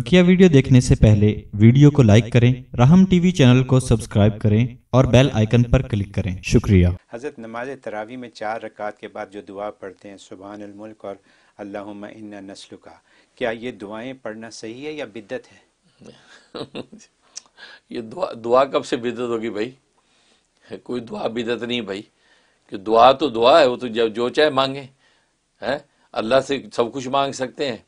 बकिया वीडियो देखने से पहले वीडियो को लाइक करें राहम टीवी चैनल को सब्सक्राइब करें और बेल आइकन पर क्लिक करें शुक्रिया हज़रत नमाज तरावी में चार रकात के बाद जो दुआ पढ़ते हैं सुबहानमल्क और अल्लाह इन्ना नस्ल का क्या ये दुआएं पढ़ना सही है या बिद्दत है ये दुआ दुआ कब से बिद्दत होगी भाई कोई दुआ बिद्दत नहीं भाई कि दुआ तो दुआ है वो तो जब जो चाहे मांगे हैं अल्लाह से सब कुछ मांग सकते हैं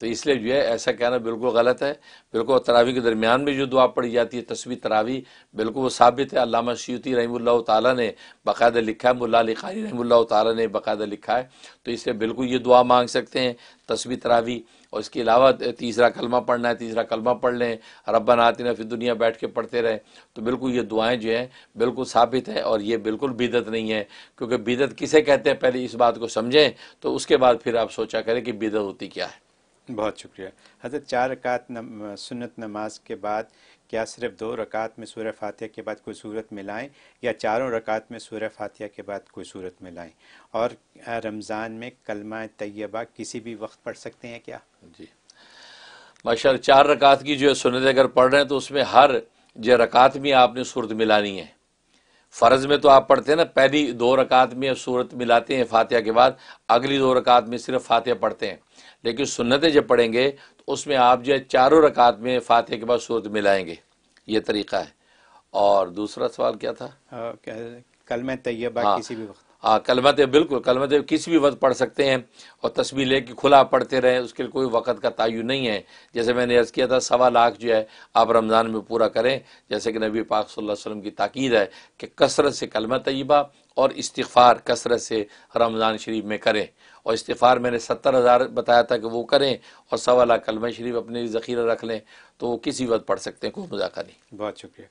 तो इसलिए जो है ऐसा कहना बिल्कुल गलत है बिल्कुल तरावी के दरमियान में जो दुआ पढ़ी जाती है तस्वीर तरावी बिल्कुल वो साबित है अलामा शयूती रही ताला ने बाकायदा लिखा है मुला लिखारी रही ताला ने बाकायदा लिखा है तो इसलिए बिल्कुल ये दुआ मांग सकते हैं तस्वीर तरावी और इसके अलावा तीसरा कलमा पढ़ना है तीसरा कलमा पढ़ लें रब्बा नातिना फिर दुनिया बैठ के पढ़ते रहें तो बिल्कुल ये दुआएं जो हैं बिल्कुल साबित है और ये बिल्कुल बिदत नहीं है क्योंकि बिदत किसे कहते हैं पहले इस बात को समझें तो उसके बाद फिर आप सोचा करें कि बिदत होती क्या है बहुत शुक्रिया हजरत चार रकात नम, सुन्नत नमाज के बाद क्या सिर्फ दो रकात में सूर्य फातिया के बाद कोई सूरत मिलाएं या चारों रकात में सूर्य फातिया के बाद कोई सूरत मिलाएं और रमज़ान में कलमा तैयबा किसी भी वक्त पढ़ सकते हैं क्या जी माशा चार रकात की जो है सुनत अगर पढ़ रहे हैं तो उसमें हर जो रकात में आपने सूरत मिलानी है फ़र्ज में तो आप पढ़ते हैं ना पहली दो रकात में सूरत मिलाते हैं फातिहा के बाद अगली दो रकात में सिर्फ फातिहा पढ़ते हैं लेकिन सुन्नतें जब पढ़ेंगे तो उसमें आप जो है चारों रकात में फातिहा के बाद सूरत मिलाएंगे ये तरीका है और दूसरा सवाल क्या था आ, हाँ, कल मैं तैयबा हाँ, किसी भी वक्त हाँ, कलमत बिल्कुल कलमत किसी भी वक्त पढ़ सकते हैं और तस्वीर लेके खुला पढ़ते रहें उसके लिए कोई वक्त का तयन नहीं है जैसे मैंने अर्ज़ किया था सवा लाख जो है आप रमज़ान में पूरा करें जैसे कि नबी पाक सल्लल्लाहु अलैहि वसल्लम की ताकीद है कि कसरत से कलमा तयबा और इस्तफ़ार कसरत से रमज़ान शरीफ में करें और इस्तफ़ार मैंने सत्तर हज़ार बताया था कि वो करें और सवा लाख कलमा शरीफ अपने ज़ख़ीरा रख लें तो वो किसी वक्त पढ़ सकते हैं कोई मजाक नहीं बहुत शुक्रिया